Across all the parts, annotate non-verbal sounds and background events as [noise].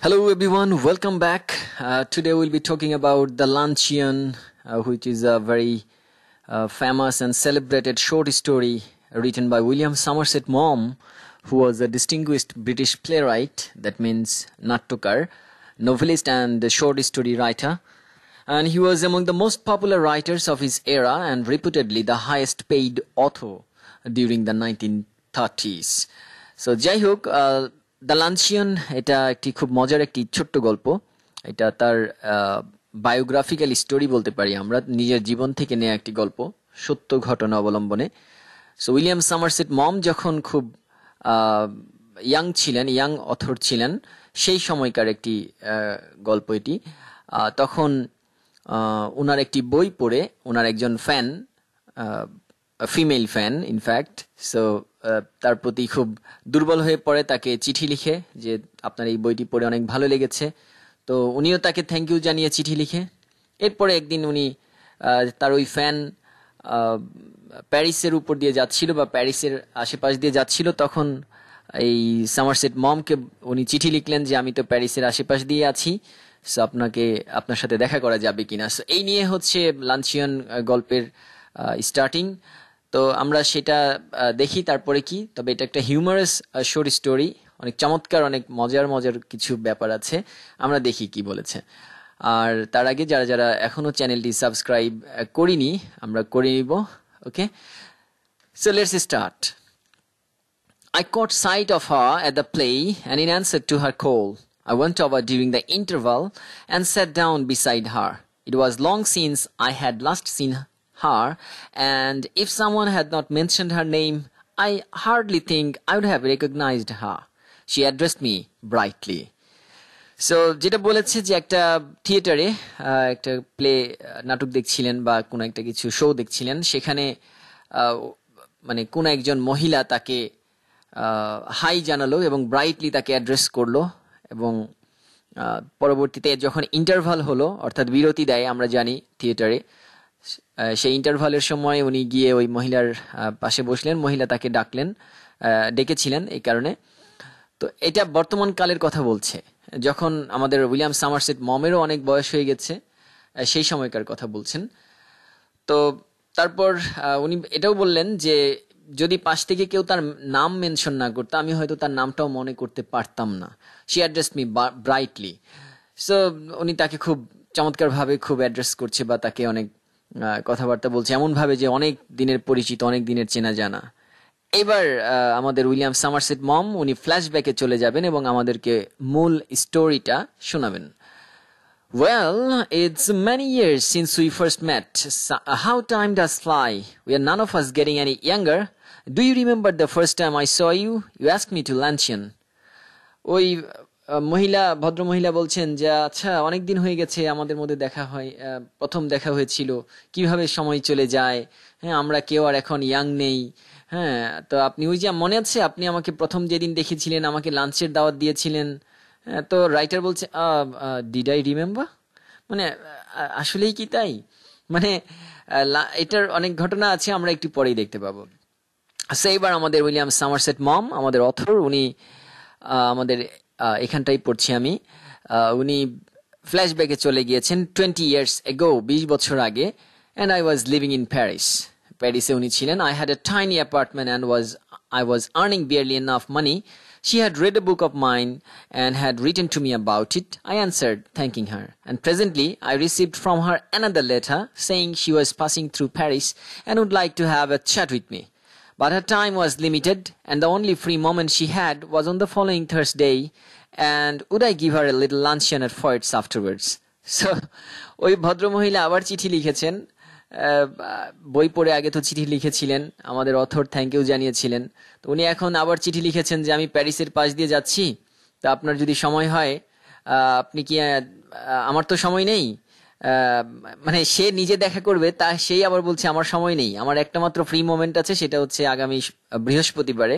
Hello everyone, welcome back. Uh, today we'll be talking about the Lancian, uh, which is a very uh, famous and celebrated short story written by William Somerset Maugham, who was a distinguished British playwright, that means Natukar, novelist and short story writer. And he was among the most popular writers of his era and reputedly the highest paid author during the 1930s. So, Jai uh, the luncheon এটা একটি খুব মজার একটি ছোট্ট গল্প এটা তার biographical story বলতে পারি আমরা নিজের জীবন থেকে নেওয়া একটি গল্প সত্য ঘটনা অবলম্বনে সো উইলিয়াম সামারসেট মম যখন খুব ইয়াং ছিলেন ইয়াং অথর ছিলেন সেই সময়কার একটি গল্প এটি তখন ওনার একটি বই পড়ে ওনার একজন fan female fan in fact so তার প্রতি খুব দুর্বল হয়ে পড়ে তাকে চিঠি লিখে যে আপনার এই বইটি পড়ে অনেক ভালো লেগেছে তো উনিও তাকে থ্যাংক ইউ জানিয়ে চিঠি লিখে এরপরে একদিন উনি তার ওই ফ্যান প্যারিসের উপর দিয়ে যাচ্ছিল বা প্যারিসের আশেপাশ দিয়ে যাচ্ছিল তখন এই সামারসেট মমকে উনি চিঠি লিখলেন যে আমি তো প্যারিসের আশেপাশ দিয়ে আছি সো আপনাকে আপনার সাথে দেখা করা যাবে কিনা সো এই নিয়ে হচ্ছে লাঞ্চিয়ন গল্পের স্টার্টিং তো আমরা সেটা দেখি তারপরে কি তবে এটা একটা হিউমারাস শোর স্টোরি অনেক চমৎকার অনেক মজার মজার কিছু ব্যাপার আছে আমরা দেখি কি বলেছে আর তার আগে যারা যারা এখনো চ্যানেলটি সাবস্ক্রাইব করিনি আমরা করে নিব okay so let's start I caught sight of her at the play and in answer to her call I went over during the interval and sat down beside her it was long since I had last seen her her, and if someone had not mentioned her name, I hardly think I would have recognized her. She addressed me brightly. So যেটা বলেছে যে একটা থিয়েটারে একটা play নাটক দেখছিলেন বা কোনো একটা কিছু শো দেখছিলেন সেখানে মানে কোনো একজন মহিলা তাকে হাই জানালো এবং ব্রাইটলি তাকে অ্যাড্রেস করলো এবং পরবর্তীতে যখন ইন্টারভাল হলো অর্থাৎ বিরতি দেয় আমরা জানি থিয়েটারে সেই ইন্টারভালের সময় উনি গিয়ে ওই মহিলার পাশে বসলেন মহিলা তাকে ডাকলেন ডেকেছিলেন এই কারণে তো এটা বর্তমান কালের কথা বলছে যখন আমাদের উইলিয়াম সামারসেট মমেরও অনেক বয়স হয়ে গেছে সেই সময়কার কথা বলছেন তো তারপর উনি এটাও বললেন যে যদি পাশ থেকে কেউ তার নাম মেনশন না করতো আমি হয়তো তার নামটাও মনে করতে পারতাম না সে অ্যাড্রেস মি ব্রাইটলি সো উনি তাকে খুব চমৎকারভাবে খুব অ্যাড্রেস করছে বা তাকে অনেক কথাবার্তা বলছে এমনভাবে যে অনেক দিনের পরিচিত অনেক দিনের চেনা জানা এবার আমাদের উইলিয়াম সামারসেট মম উনি ফ্ল্যাশব্যাকে চলে যাবেন এবং আমাদেরকে মূল স্টোরিটা শোনাবেন Well, it's many years since we first met. So, how time does fly. We are none of us getting any younger. Do you remember the first time I saw you? You asked me to luncheon. ওই মহিলা ভদ্র মহিলা বলছেন যে আচ্ছা অনেক দিন হয়ে গেছে আমাদের মধ্যে দেখা হয় প্রথম দেখা হয়েছিল কিভাবে সময় চলে যায় হ্যাঁ আমরা কেউ আর এখন ইয়াং নেই হ্যাঁ তো আপনি ওই যে মনে আছে আপনি আমাকে প্রথম যেদিন দেখেছিলেন আমাকে লাঞ্চের দাওয়াত দিয়েছিলেন হ্যাঁ তো রাইটার বলছে ডিড আই রিমেম্বার মানে আসলেই কি তাই মানে এটার অনেক ঘটনা আছে আমরা একটু পরেই দেখতে পাবো সেইবার আচ্ছা, আমাদের উইলিয়াম সামারসেট মম আমাদের অথর উনি আমাদের এখানটাই পড়ছি আমি উনি ফ্ল্যাশব্যাকে চলে গিয়েছেন টোয়েন্টি ইয়ার্স এগো বিশ বছর আগে and I was living in Paris প্যারিসে উনি ছিলেন I had a tiny apartment and was I was earning barely enough money She had read a book of mine and had written to me about it. I answered, thanking her. And presently, I received from her another letter saying she was passing through Paris and would like to have a chat with me. But her time was limited, and the only free moment she had was on the following Thursday, and would I give her a little luncheon at Foyt's afterwards? So ওই ভদ্রমহিলা আবার চিঠি লিখেছেন বই পড়ে আগে তো চিঠি লিখেছিলেন আমাদের অথর থ্যাংক ইউ জানিয়েছিলেন তো উনি এখন আবার চিঠি লিখেছেন যে আমি প্যারিসের পাশ দিয়ে যাচ্ছি তা আপনার যদি সময় হয় আপনি কি আমার তো সময় নেই মানে সে নিজে দেখা করবে তা সেই আবার বলছে আমার সময় নেই আমার একটা মাত্র ফ্রি মোমেন্ট আছে সেটা হচ্ছে আগামী বৃহস্পতিবারে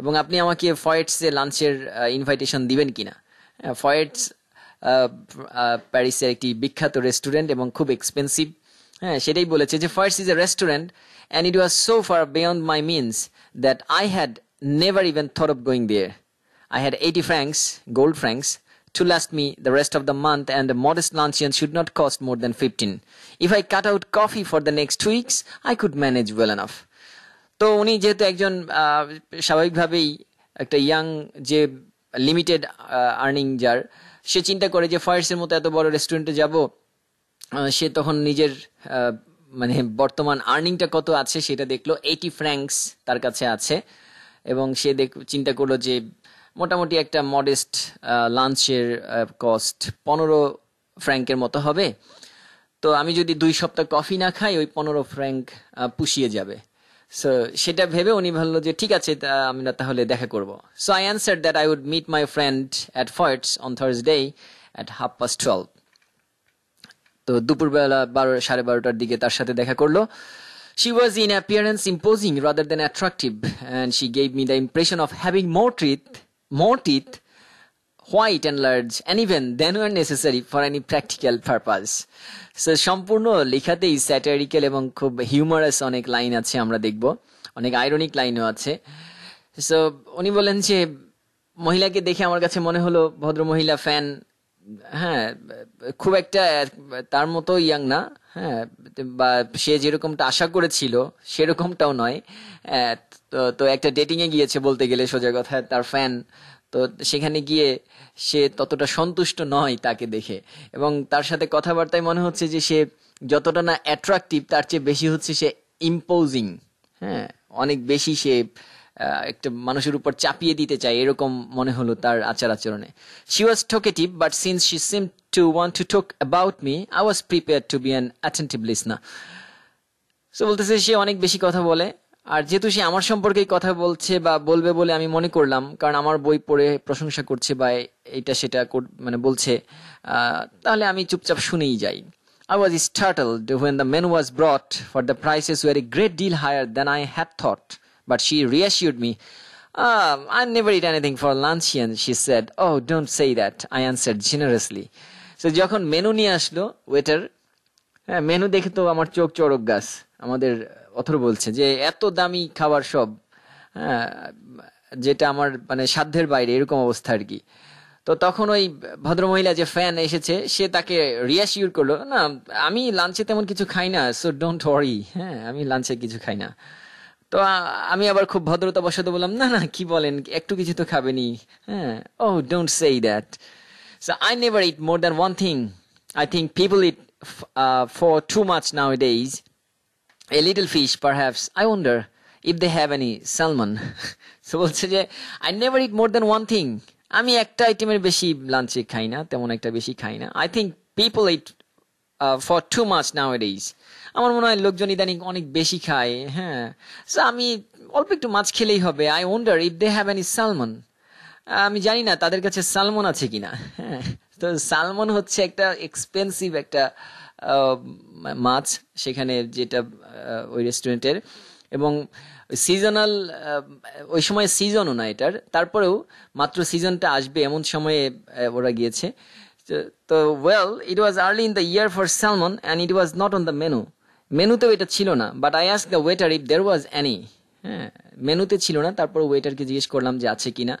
এবং আপনি আমাকে ফয়েটস এ লাঞ্চের ইনভাইটেশন দিবেন কিনা ফয়েটস প্যারিসের একটি বিখ্যাত রেস্টুরেন্ট এবং খুব এক্সপেন্সিভ হ্যাঁ সেটাই বলেছে যে Foyt's is a restaurant and it was so far beyond my means that I had never even thought of going দিয়ে I had eighty francs gold francs to last me the rest of the month and a modest luncheon should not cost more than 15. If I cut out coffee for the next two weeks, I could manage well enough. তো উনি যেহেতু একজন স্বাভাবিকভাবেই একটা young যে limited earning যার সে চিন্তা করে যে ফায়ার্সের মতো এত বড় রেস্টুরেন্টে যাব সে তখন নিজের মানে বর্তমান আর্নিংটা কত আছে সেটা দেখলো এইটি ফ্র্যাঙ্কস তার কাছে আছে এবং সে দেখ চিন্তা করলো যে মোটামুটি একটা মডেস্ট লাঞ্চের কস্ট পনেরো ফ্র্যাঙ্কের মতো হবে তো আমি যদি দুই সপ্তাহ কফি না খাই ওই পনেরো ফ্র্যাঙ্ক পুষিয়ে যাবে সো সেটা ভেবে উনি ভাবলো যে ঠিক আছে আমরা তাহলে দেখা করব so I answer that I would meet my friend at Foyt's on Thursday at half past twelve তো দুপুরবেলা বারো সাড়ে বারোটার দিকে তার সাথে দেখা করলো she was in appearance imposing rather than attractive and she gave me the impression of having more ট্রিথ more teeth, white and large, and even then were necessary for any practical purpose. So সম্পূর্ণ লেখাতেই satirical এবং খুব humorous অনেক line আছে আমরা দেখব অনেক আইরনিক লাইনও আছে সো উনি বলেন যে মহিলাকে দেখে আমার কাছে মনে হলো ভদ্র মহিলা ফ্যান হ্যাঁ খুব একটা তার মতো ইয়াং না হ্যাঁ বা সে যেরকমটা আশা করেছিল সেরকমটাও নয় তো তো একটা ডেটিংয়ে গিয়েছে বলতে গেলে সোজা কথা তার ফ্যান তো সেখানে গিয়ে সে ততটা সন্তুষ্ট নয় তাকে দেখে এবং তার সাথে কথাবার্তায় মনে হচ্ছে যে সে যতটা না অ্যাট্রাকটিভ তার চেয়ে বেশি হচ্ছে সে ইম্পোজিং হ্যাঁ অনেক বেশি সে একটা মানুষের উপর চাপিয়ে দিতে চায় এরকম মনে হলো তার আচার আচরণে she was talkative but since she seem to want to talk about me I was prepare to be an attentive listener so বলতেছে সে অনেক বেশি কথা বলে আর যেহেতু সে আমার সম্পর্কেই কথা বলছে বা বলবে বলে আমি মনে করলাম কারণ আমার বই পড়ে প্রশংসা করছে বা এটা সেটা মানে বলছে তাহলে আমি চুপচাপ শুনেই যাই I was startle when the menu was brought for the prices were a great deal higher than I had thought but she reassured me I never eat anything for luncheon she said oh don't say that I answer generously so যখন menu নিয়ে আসলো waiter হ্যাঁ menu দেখে তো আমার চোখ চড়ক গাছ আমাদের অথর বলছে যে এত দামি খাবার সব হ্যাঁ যেটা আমার মানে সাধ্যের বাইরে এরকম অবস্থা আর কি তো তখন ওই ভদ্রমহিলা যে ফ্যান এসেছে সে তাকে রিয়াসিওর করলো না আমি লাঞ্চে তেমন কিছু খাই না সো ডোন্ট ওয়ারি হ্যাঁ আমি লাঞ্চে কিছু খাই না তো আমি আবার খুব ভদ্রতা বসাতে বললাম না না কি বলেন একটু কিছু তো খাবেনি হ্যাঁ oh don't say that so I never eat more than one thing I think people eat far too much nowadays little fish perhaps I wonder if they have any salmon so বলছে যে I never eat more than one thing আমি একটা আইটেমের বেশি লাঞ্চে খাই না তেমন একটা বেশি খাই না I think people eat far too মাছ নাও ইট ইজ আমার মনে হয় লোকজন ইদানিং অনেক বেশি খায় হ্যাঁ সো আমি অল্প একটু মাছ খেলেই হবে I wonder if they have any salmon আমি জানি না তাদের কাছে সালমন আছে কিনা হ্যাঁ তো সালমন হচ্ছে একটা এক্সপেন্সিভ একটা মাছ সেখানে যেটা ওই রেস্টুরেন্টের এবং সিজনাল ওই সময় সিজনও না এটার তারপরেও মাত্র সিজনটা আসবে এমন সময়ে ওরা গিয়েছে তো well it was early in the year for salmon and it was not on the menu মেনুতেও এটা ছিল না but I ask the waiter if there was any হ্যাঁ মেনুতে ছিল না তারপর ওয়েটারকে জিজ্ঞেস করলাম যে আছে কি না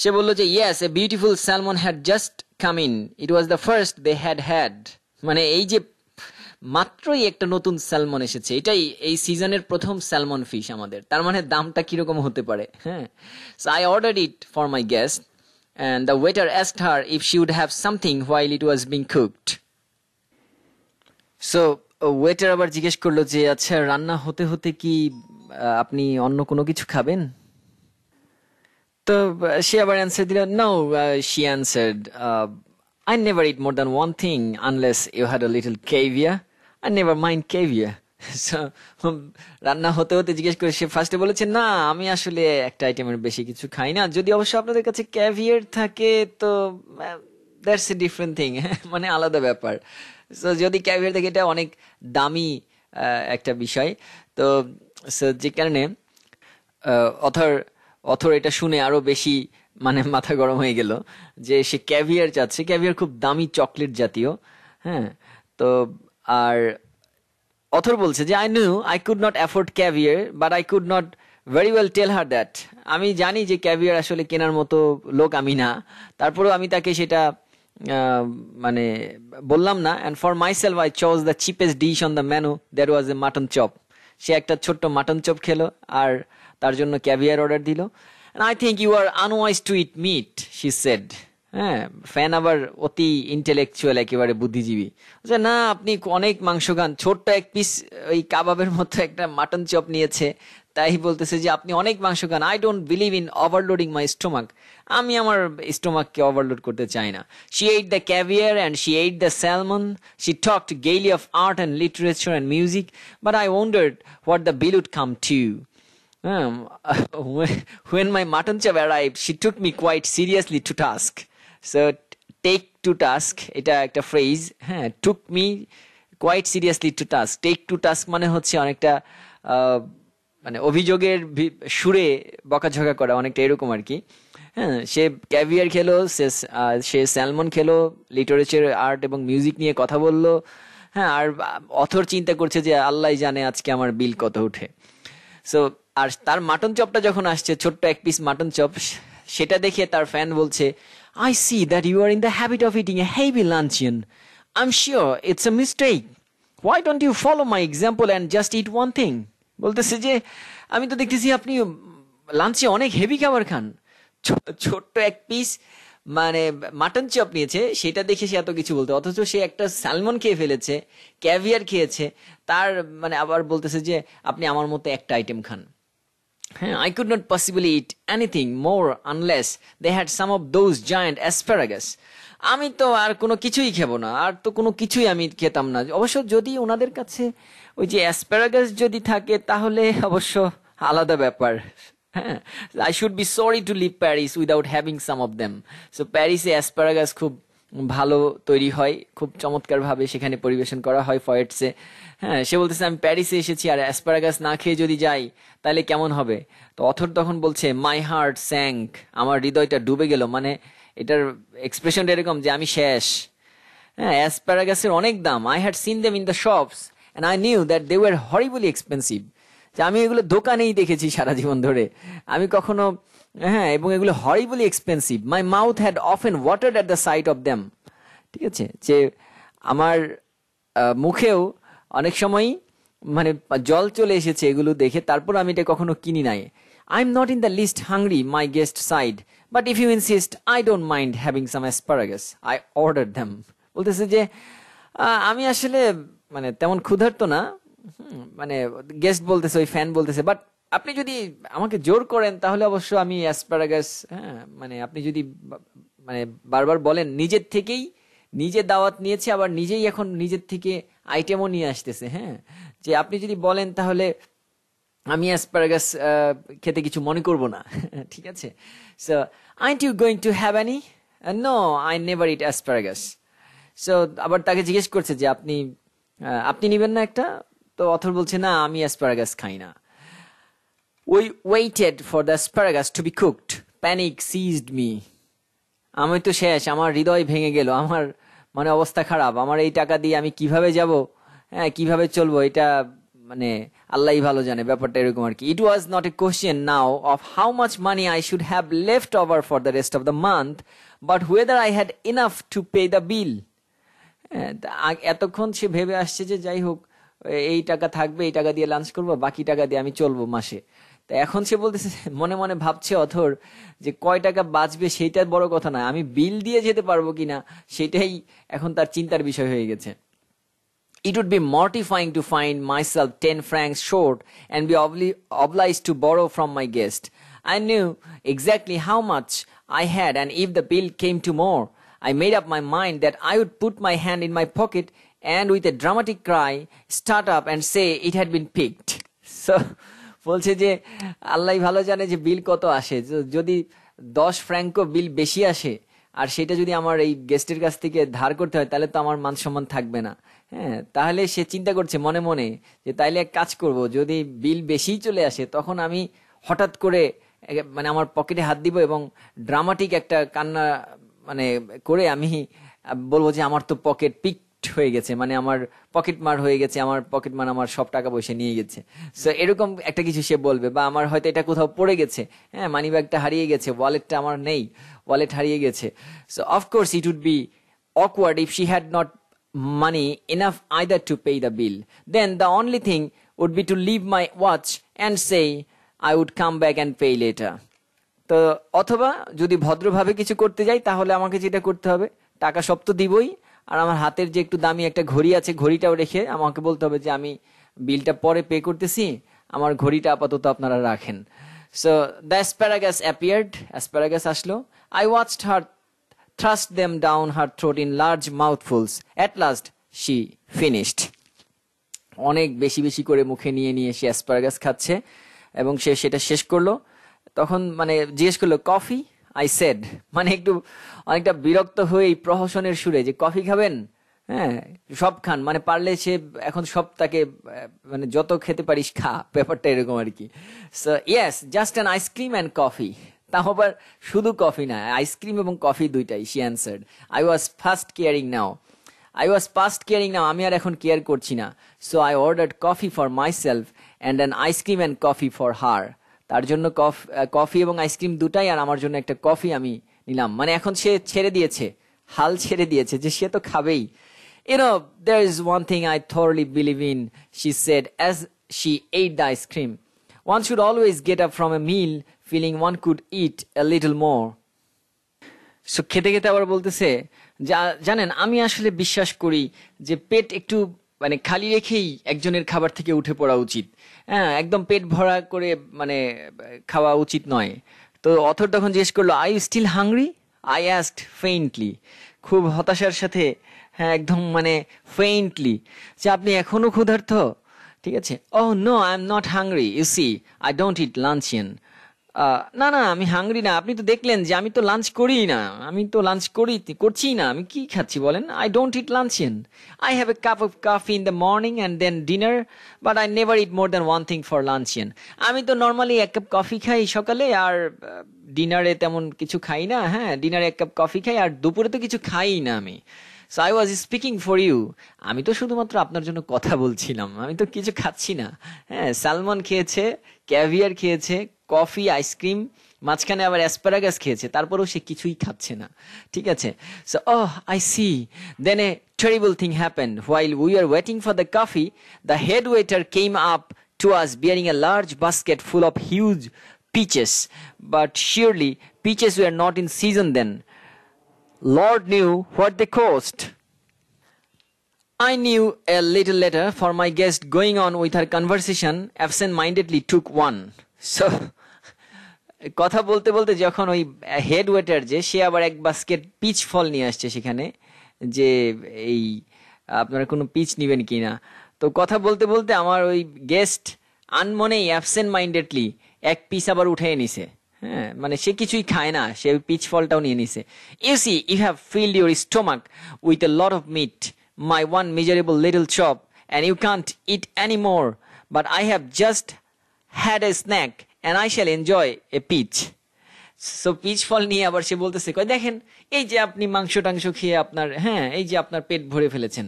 সে বললো যে yes a beautiful salmon had just come in it was the first they had had মানে এই যে মাত্রই একটা নতুন স্যালমন এসেছে এটাই এই সিজনের প্রথম স্যালমন ফিশ আমাদের তার মানে দামটা কীরকম হতে পারে হ্যাঁ so I order it for my guest and the waiter asked her if she would have something while it was being cooked so waiter আবার জিজ্ঞেস করলো যে আচ্ছা রান্না হতে হতে কি আপনি অন্য কোনো কিছু খাবেন তো সে আবার অ্যান্সার দিল no she answered I never eat more than one thing unless you had a little caviar never mind caviar রান্না হতে হতে জিজ্ঞেস করে সে ফার্স্টে বলেছে না আমি আসলে একটা আইটেমের বেশি কিছু খাই না যদি অবশ্য আপনাদের কাছে ক্যাভিয়ার থাকে তো দ্যাটস এ ডিফারেন্ট থিং মানে আলাদা ব্যাপার সো যদি ক্যাভিয়ার থাকে এটা অনেক দামি একটা বিষয় তো যে কারণে অথর অথর এটা শুনে আরও বেশি মানে মাথা গরম হয়ে গেল যে সে ক্যাভিয়ার চাচ্ছে ক্যাভিয়ার খুব দামি চকলেট জাতীয় হ্যাঁ তো আর অথর বলছে যে I knew I could not afford caviar but I could not very well tell her that আমি জানি যে ক্যাভিয়ার আসলে কেনার মতো লোক আমি না তারপরেও আমি তাকে সেটা মানে বললাম না and for myself I chose the cheapest dish on the menu there was a mutton chop সে একটা ছোট্ট মাটন চপ খেলো আর তার জন্য ক্যাভিয়ার অর্ডার দিল and I think you are unwise to eat meat she said হ্যাঁ fan আবার অতি ইন্টেলেকচুয়াল একেবারে বুদ্ধিজীবী যে আচ্ছা, না আপনি অনেক মাংস খান ছোট্ট এক পিস ওই কাবাবের মতো একটা মাটন চপ নিয়েছে তাই বলতেছে যে আপনি অনেক মাংস খান I don't believe in overloading my stomach আমি আমার স্টোমাককে ওভারলোড করতে চাই না she ate the caviar and she ate the salmon she talked gaily of art and literature and music but I wondered what the bill would come to হ্যাঁ when my mutton chop arrived, she took me quite seriously to task so take to task এটা একটা phrase হ্যাঁ took me quite seriously to task take to task মানে হচ্ছে অনেকটা মানে অভিযোগের সুরে বকাঝকা করা অনেকটা এরকম আর কি হ্যাঁ সে ক্যাভিয়ার খেলো সে সে স্যালমন খেলো লিটারেচার আর্ট এবং মিউজিক নিয়ে কথা বলল হ্যাঁ আর অথর চিন্তা করছে যে আল্লাহ জানে আজকে আমার বিল কত উঠে সো আর তার মাটন চপটা যখন আসছে ছোট্ট এক পিস মাটন চপ সেটা দেখে তার ফ্যান বলছে I see that you are in the habit of eating a heavy luncheon. I'm sure it's a mistake. Why don't you follow my example and just eat one thing? বলতেছে যে আমি তো দেখতেছি আপনি লাঞ্চে অনেক হেভি খাবার খান ছোট্ট এক পিস মানে মাটন চপ নিয়েছে সেটা দেখে সে এত কিছু বলতে অথচ সে একটা স্যালমন খেয়ে ফেলেছে ক্যাভিয়ার খেয়েছে তার মানে আবার বলতেছে যে আপনি আমার মতো একটা আইটেম খান I could not possibly eat anything more unless they had some of those giant asparagus. আমি তো আর কোনো কিছুই খেবো না আর তো কোনো কিছুই আমি খেতাম না অবশ্য যদি ওনাদের কাছে ওই যে অ্যাসপ্যারাগাস যদি থাকে তাহলে অবশ্য আলাদা ব্যাপার হ্যাঁ I should be sorry to leave Paris without having some of them so প্যারিসে অ্যাসপ্যারাগাস খুব ভালো তৈরি হয় খুব চমৎকারভাবে সেখানে পরিবেশন করা হয় ফয়েটসে হ্যাঁ সে বলতেছে আমি প্যারিসে এসেছি আর অ্যাসপারাগাস না খেয়ে যদি যাই তাহলে কেমন হবে তো অথর তখন বলছে মাই হার্ট স্যাঙ্ক আমার হৃদয়টা ডুবে গেল মানে এটার এক্সপ্রেশনটা এরকম যে আমি শেষ হ্যাঁ অ্যাসপারাগাসের অনেক দাম I had seen them in the shops and I knew that they were horribly expensive যে আমি এগুলো দোকানেই দেখেছি সারা জীবন ধরে আমি কখনো হ্যাঁ এবং এগুলো horribly expensive my mouth had often watered at the sight of them ঠিক আছে যে আমার মুখেও অনেক সময়ই মানে জল চলে এসেছে এগুলো দেখে তারপর আমি এটা কখনো কিনি নাই I am not in the least hungry my guest sighed but if you insist I don't mind having some asparagus I order them বলতেছে যে আমি আসলে মানে তেমন ক্ষুধার্ত না মানে গেস্ট বলতেছে ওই ফ্যান বলতেছে বাট আপনি যদি আমাকে জোর করেন তাহলে অবশ্য আমি অ্যাসপারাগাস হ্যাঁ মানে আপনি যদি মানে বারবার বলেন নিজের থেকেই নিজে দাওয়াত নিয়েছে আবার নিজেই এখন নিজের থেকে আইটেমও নিয়ে আসতেছে হ্যাঁ যে আপনি যদি বলেন তাহলে আমি অ্যাসপারাগাস খেতে কিছু মনে করব না [laughs] ঠিক আছে so I you going to have any no I never eat asparagus so আবার তাকে জিজ্ঞেস করছে যে আপনি আপনি নেবেন না একটা তো অথর বলছে না আমি অ্যাসপারাগাস খাই না We waited for the asparagus to be cooked. Panic seized me. আমি তো শেষ আমার হৃদয় ভেঙে গেল আমার মানে অবস্থা খারাপ আমার এই টাকা দিয়ে আমি কিভাবে যাব হ্যাঁ কিভাবে চলবো এটা মানে আল্লাহ ভালো জানে ব্যাপারটা এরকম আর কি it was not a question now of how much money I should have left over for the rest of the month but whether I had enough to pay the bill এতক্ষণ সে ভেবে আসছে যে যাই হোক এই টাকা থাকবে এই টাকা দিয়ে লাঞ্চ করবো বাকি টাকা দিয়ে আমি চলবো মাসে তো এখন সে বলতেছে মনে মনে ভাবছে অথর যে কয় টাকা বাঁচবে সেইটা বড় কথা না আমি বিল দিয়ে যেতে পারবো কিনা সেটাই এখন তার চিন্তার বিষয় হয়ে গেছে It would be mortifying to find myself 10 francs short and be obli- obliged to borrow from my guest. I knew exactly how much I had, and if the bill came to more, I made up my mind that I would put my hand in my pocket and with a dramatic cry start up and say it had been picked. So, বলছে যে আল্লাহ ভালো জানে যে বিল কত আসে যদি দশ Franco বিল বেশি আসে আর সেটা যদি আমার এই গেস্টের কাছ থেকে ধার করতে হয় তাহলে তো আমার মান সম্মান থাকবে না হ্যাঁ তাহলে সে চিন্তা করছে মনে মনে যে তাইলে এক কাজ করব যদি বিল বেশি চলে আসে তখন আমি হঠাৎ করে মানে আমার পকেটে হাত দিব এবং ড্রামাটিক একটা কান্না মানে করে আমি বলবো যে আমার তো পকেট পিক অ্যাডিক্ট হয়ে গেছে মানে আমার পকেট মার হয়ে গেছে আমার পকেট মার আমার সব টাকা পয়সা নিয়ে গেছে সো এরকম একটা কিছু সে বলবে বা আমার হয়তো এটা কোথাও পড়ে গেছে হ্যাঁ মানি ব্যাগটা হারিয়ে গেছে ওয়ালেটটা আমার নেই ওয়ালেট হারিয়ে গেছে so of course it would be awkward if she had not money enough either to pay the bill then the only thing would be to leave my watch and say I would come back and pay later তো অথবা যদি ভদ্রভাবে কিছু করতে যাই তাহলে আমাকে যেটা করতে হবে টাকা সব তো দিবই আর আমার হাতের যে একটু দামি একটা ঘড়ি আছে ঘড়িটাও রেখে আমাকে বলতে হবে যে আমি বিলটা পরে পে করতেছি আমার ঘড়িটা আপাতত আপনারা রাখেন so the asparagus appeared asparagus আসলো I watched her thrust them down her throat in large mouthfuls at last she finished অনেক বেশি বেশি করে মুখে নিয়ে নিয়ে সে অ্যাসপ্যারাগাস খাচ্ছে এবং সে সেটা শেষ করলো তখন মানে জিজ্ঞেস করলো কফি আই সেড মানে একটু অনেকটা বিরক্ত হয়ে প্রহসনের সুরে যে কফি খাবেন হ্যাঁ সব খান মানে পারলে সে এখন সব তাকে মানে যত খেতে পারিস খা ব্যাপারটা এরকম আর কি so yes just an ice cream and coffee তাও আবার শুধু কফি না আইসক্রিম এবং কফি দুইটাই she answered I was first caring now I was first caring now আমি আর এখন কেয়ার করছি না so I order coffee for myself and an ice cream and coffee for her তার জন্য কফ কফি এবং আইসক্রিম দুটাই আর আমার জন্য একটা কফি আমি নিলাম মানে এখন সে ছেড়ে দিয়েছে হাল ছেড়ে দিয়েছে যে সে তো খাবেই ইনো there is one thing I thoroughly believe in she said as she ate the ice cream one should always get up from a meal feeling one could eat a little more so খেতে খেতে আবার বলতেছে যা জানেন আমি আসলে বিশ্বাস করি যে পেট একটু মানে খালি রেখেই একজনের খাবার থেকে উঠে পড়া উচিত হ্যাঁ একদম পেট ভরা করে মানে খাওয়া উচিত নয় তো অথর তখন জিজ্ঞেস করলো I still hungry I asked faintly খুব হতাশার সাথে হ্যাঁ একদম মানে ফেইন্টলি যে আপনি এখনও ক্ষুধার্থ ঠিক আছে oh no I am not hungry you see I don't eat luncheon না না আমি হাংরি না আপনি তো দেখলেন যে আমি তো লাঞ্চ করি না আমি তো লাঞ্চ করি করছি না আমি কি খাচ্ছি বলেন I don't eat in I have a cup of coffee in the morning and then dinner but I never eat more than one thing for lunch in আমি তো নর্মালি এক কাপ কফি খাই সকালে আর ডিনারে তেমন কিছু খাই না হ্যাঁ ডিনারে এক কাপ কফি খাই আর দুপুরে তো কিছু খাই না আমি so I was speaking for you আমি তো শুধুমাত্র আপনার জন্য কথা বলছিলাম আমি তো কিছু খাচ্ছি না হ্যাঁ স্যালমন খেয়েছে ক্যাভিয়ার খেয়েছে কফি আইসক্রিম মাঝখানে আবার অ্যাসপারাগাস খেয়েছে তারপরেও সে কিছুই খাচ্ছে না ঠিক আছে so oh I see then a terrible thing happen while we are waiting for the coffee the head waiter came up to us bearing a large basket full of huge peaches but surely peaches we are not in season then lord knew what the cost I knew a little later, for my guest going on with her conversation absent mindedly took one. So, কথা বলতে বলতে যখন ওই head waiter যে সে আবার এক basket pitch ফল নিয়ে আসছে সেখানে যে এই আপনারা কোনো পিচ নেবেন কি না তো কথা বলতে বলতে আমার ওই গেস্ট আনমনেই অ্যাবসেন্ট মাইন্ডেডলি এক পিস আবার উঠে নিছে হ্যাঁ মানে সে কিছুই খায় না সে পিচ ফলটাও নিয়ে নিছে you see you have filled your stomach with a lot of meat my one miserable little chop and you can't eat any more but I have just had a snack and I shall enjoy a peach so peach ফল নিয়ে আবার সে বলতেছে কয় দেখেন এই যে আপনি মাংস টাংস খেয়ে আপনার হ্যাঁ এই যে আপনার পেট ভরে ফেলেছেন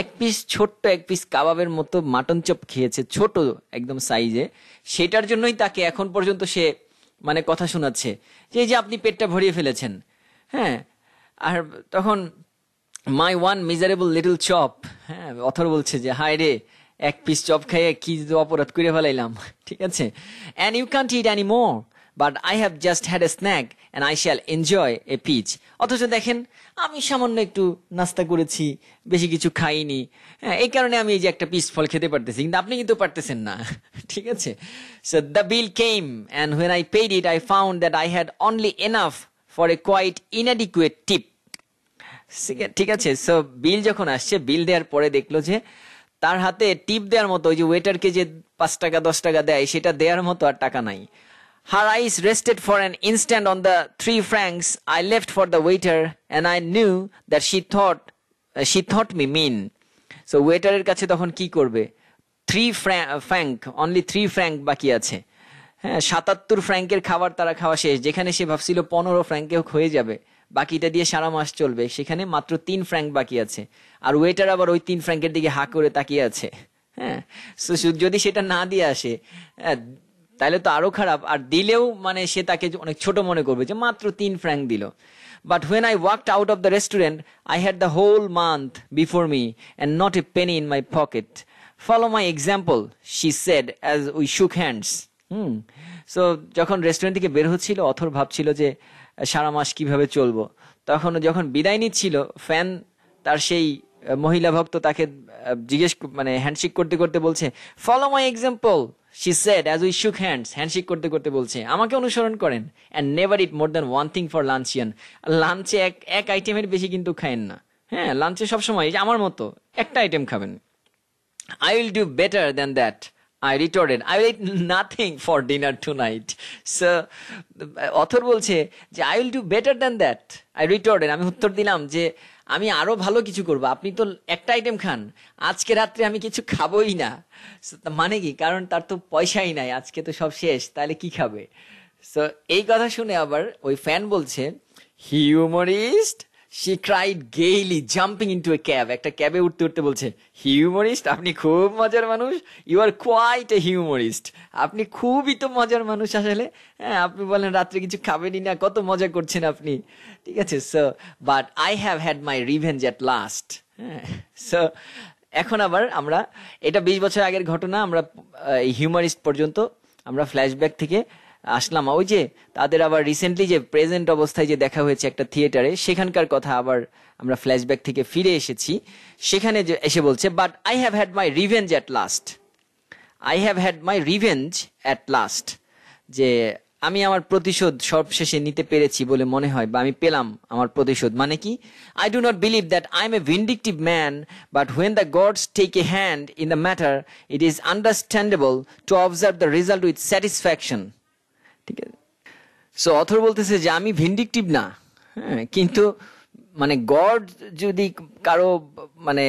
এক পিস ছোট্ট এক পিস কাবাবের মতো মাটন চপ খেয়েছে ছোট একদম সাইজে সেটার জন্যই তাকে এখন পর্যন্ত সে মানে কথা শোনাচ্ছে যে এই যে আপনি পেটটা ভরিয়ে ফেলেছেন হ্যাঁ আর তখন my one miserable little chop হ্যাঁ অথর বলছে যে হায় রে এক পিস চপ খাইয়ে কি অপরাধ করে ফেলাইলাম ঠিক আছে and you can't eat any more but I have just had a snack and I shall enjoy a peach অথচ দেখেন আমি সামান্য একটু নাস্তা করেছি বেশি কিছু খাইনি হ্যাঁ এই কারণে আমি এই যে একটা পিস ফল খেতে পারতেছি কিন্তু আপনি কিন্তু পারতেছেন না [laughs] ঠিক আছে so the bill came and when I paid it I found that I had only enough for a quite inadequate tip ঠিক আছে সো বিল যখন আসছে বিল দেওয়ার পরে দেখলো যে তার হাতে টিপ দেওয়ার মতো ওই যে ওয়েটারকে যে পাঁচ টাকা দশ টাকা দেয় সেটা দেওয়ার মতো আর টাকা নাই her eyes rested for an instant on the three francs I left for the waiter and I knew that she thought she thought me mean so ওয়েটারের কাছে তখন কি করবে three franc only three franc বাকি আছে হ্যাঁ সাতাত্তর ফ্র্যাঙ্কের খাবার তারা খাওয়া শেষ যেখানে সে ভাবছিল পনেরো ফ্র্যাঙ্কে হয়ে যাবে বাকিটা দিয়ে সারা মাস চলবে সেখানে মাত্র তিন ফ্র্যাঙ্ক বাকি আছে আর ওয়েটার আবার ওই তিন ফ্র্যাঙ্কের দিকে হা করে তাকিয়ে আছে হ্যাঁ যদি সেটা না দিয়ে আসে হ্যাঁ, তাহলে তো আরো খারাপ আর দিলেও মানে সে তাকে অনেক ছোট মনে করবে যে মাত্র তিন ফ্র্যাঙ্ক দিল but when I walked out of the restaurant I had the whole month before me and not a penny in my pocket follow my example she said as we shook hands hmm so যখন restaurant থেকে বের হচ্ছিল author ভাবছিল যে সারা মাস কিভাবে চলবো তখন যখন বিদায় নিচ্ছিল ফ্যান তার সেই মহিলা ভক্ত তাকে জিজ্ঞেস মানে হ্যান্ডশেক করতে করতে বলছে follow my example she said as we shook hands handshake করতে করতে বলছে আমাকে অনুসরণ করেন and never eat more than one thing for luncheon লাঞ্চে এক এক আইটেমের বেশি কিন্তু খায়েন না হ্যাঁ লাঞ্চে সবসময় আমার মতো একটা আইটেম খাবেন I will do better than that I I will eat nothing for dinner tonight so author বলছে যে I will do better than that I retorted আমি উত্তর দিলাম যে আমি আরো ভালো কিছু করব আপনি তো একটা আইটেম খান আজকে রাত্রে আমি কিছু খাবোই না মানে কি কারণ তার তো পয়সাই নাই আজকে তো সব শেষ তাহলে কি খাবে সো এই কথা শুনে আবার ওই ফ্যান বলছে হিউমরিস্ট সে cried gaily jumping into a cab একটা ক্যাবে উঠতে উঠতে বলছে হিউমোরিস্ট আপনি খুব মজার মানুষ ইউ আর কোয়াইট এ হিউমোরিস্ট আপনি খুবই তো মজার মানুষ আসলে হ্যাঁ আপনি বলেন রাত্রে কিছু খাবেনই না কত মজা করছেন আপনি ঠিক আছে so but I have had my revenge at last হ্যাঁ সো এখন আবার আমরা এটা বিশ বছর আগের ঘটনা আমরা হিউমারিস্ট পর্যন্ত আমরা ফ্ল্যাশব্যাক থেকে আসলাম ওই যে তাদের আবার রিসেন্টলি যে প্রেজেন্ট অবস্থায় যে দেখা হয়েছে একটা থিয়েটারে সেখানকার কথা আবার আমরা ফ্ল্যাশব্যাক থেকে ফিরে এসেছি সেখানে যে এসে বলছে but I have had my revenge at last I have had my revenge at last যে আমি আমার প্রতিশোধ সবশেষে নিতে পেরেছি বলে মনে হয় বা আমি পেলাম আমার প্রতিশোধ মানে কি I do not believe that I am a vindictive man but when the gods take a hand in the matter it is understandable to observe the result with satisfaction ঠিক আছে সো অথর বলতেছে যে আমি vindictive না হ্যাঁ কিন্তু মানে god যদি কারো মানে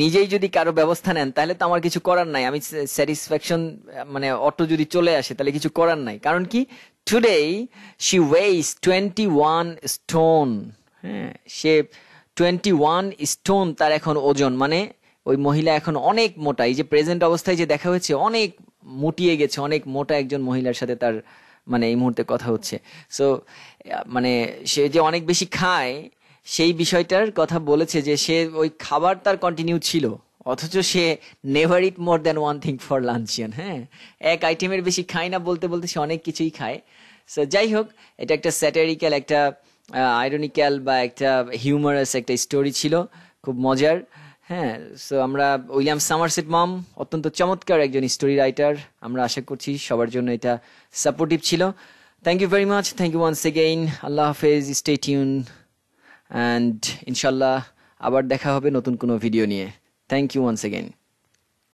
নিজেই যদি কারো ব্যবস্থা নেন তাহলে তো আমার কিছু করার নাই আমি স্যাটিসফ্যাকশন মানে অটো যদি চলে আসে তাহলে কিছু করার নাই কারণ কি today she weighs twenty one stone হ্যাঁ সে টোয়েন্টি ওয়ান স্টোন তার এখন ওজন মানে ওই মহিলা এখন অনেক মোটা এই যে প্রেজেন্ট অবস্থায় যে দেখা হয়েছে অনেক মুটিয়ে গেছে অনেক মোটা একজন মহিলার সাথে তার মানে এই মুহূর্তে কথা হচ্ছে সো মানে সে যে অনেক বেশি খায় সেই বিষয়টার কথা বলেছে যে সে ওই খাবার তার কন্টিনিউ ছিল অথচ সে never eat more than one thing for luncheon হ্যাঁ এক আইটেমের বেশি খায় না বলতে বলতে সে অনেক কিছুই খায় সো যাই হোক এটা একটা স্যাটারিক্যাল একটা আইরনিক্যাল বা একটা হিউমারাস একটা স্টোরি ছিল খুব মজার হ্যাঁ সো আমরা উইলিয়াম সামারসেট মম অত্যন্ত চমৎকার একজন স্টোরি রাইটার আমরা আশা করছি সবার জন্য এটা সাপোর্টিভ ছিল thank you very much thank you once again আল্লাহ হাফেজ স্টে টিউন অ্যান্ড ইনশাল্লাহ আবার দেখা হবে নতুন কোনো ভিডিও নিয়ে থ্যাংক ইউ ওয়ান্স এগেইন